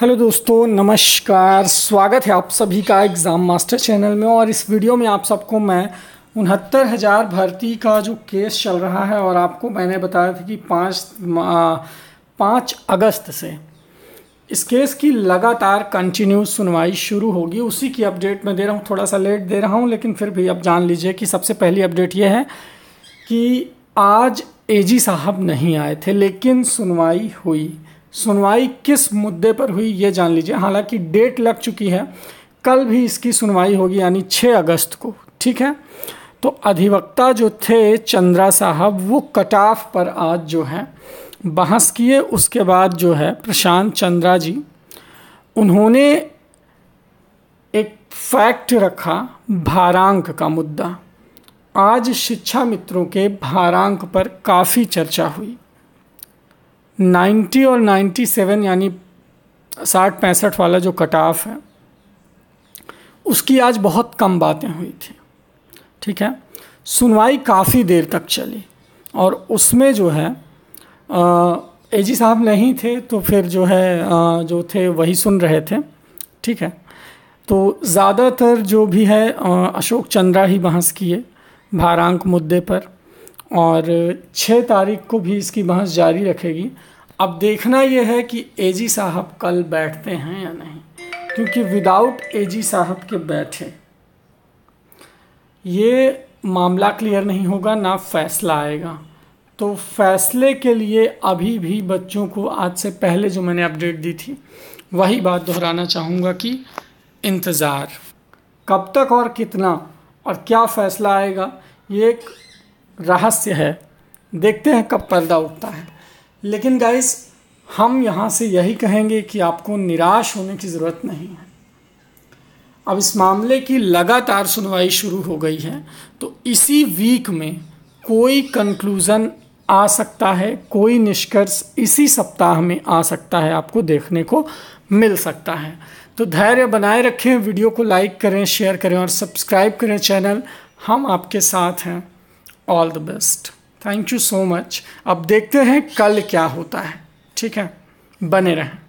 hello दोस्तों नमस्कार स्वागत है आप सभी का एग्ज़ाम मास्टर चैनल में और इस वीडियो में आप सबको मैं उनहत्तर हज़ार भर्ती का जो केस चल रहा है और आपको मैंने बताया था कि पाँच पाँच अगस्त से इस केस की लगातार कंटिन्यू सुनवाई शुरू होगी उसी की अपडेट मैं दे रहा हूँ थोड़ा सा लेट दे रहा हूँ लेकिन फिर भी आप जान लीजिए कि सबसे पहली अपडेट ये है कि आज एजी साहब नहीं आए थे लेकिन सुनवाई हुई सुनवाई किस मुद्दे पर हुई ये जान लीजिए हालांकि डेट लग चुकी है कल भी इसकी सुनवाई होगी यानी 6 अगस्त को ठीक है तो अधिवक्ता जो थे चंद्रा साहब वो कट ऑफ पर आज जो है बहस किए उसके बाद जो है प्रशांत चंद्रा जी उन्होंने एक फैक्ट रखा भारांक का मुद्दा आज शिक्षा मित्रों के भारांक पर काफ़ी चर्चा हुई नाइन्टी और नाइन्टी सेवन यानी साठ पैंसठ वाला जो कट ऑफ है उसकी आज बहुत कम बातें हुई थी ठीक है सुनवाई काफ़ी देर तक चली और उसमें जो है ए जी साहब नहीं थे तो फिर जो है आ, जो थे वही सुन रहे थे ठीक है तो ज़्यादातर जो भी है आ, अशोक चंद्रा ही बहस किए भारांक मुद्दे पर और छः तारीख को भी इसकी बहस जारी रखेगी अब देखना यह है कि एजी साहब कल बैठते हैं या नहीं क्योंकि विदाउट एजी साहब के बैठे ये मामला क्लियर नहीं होगा ना फैसला आएगा तो फैसले के लिए अभी भी बच्चों को आज से पहले जो मैंने अपडेट दी थी वही बात दोहराना चाहूँगा कि इंतज़ार कब तक और कितना और क्या फ़ैसला आएगा ये एक रहस्य है देखते हैं कब पर्दा उठता है लेकिन गाइस हम यहाँ से यही कहेंगे कि आपको निराश होने की ज़रूरत नहीं है अब इस मामले की लगातार सुनवाई शुरू हो गई है तो इसी वीक में कोई कंक्लूज़न आ सकता है कोई निष्कर्ष इसी सप्ताह में आ सकता है आपको देखने को मिल सकता है तो धैर्य बनाए रखें वीडियो को लाइक करें शेयर करें और सब्सक्राइब करें चैनल हम आपके साथ हैं all the best thank you so much अब देखते हैं कल क्या होता है ठीक है बने रहें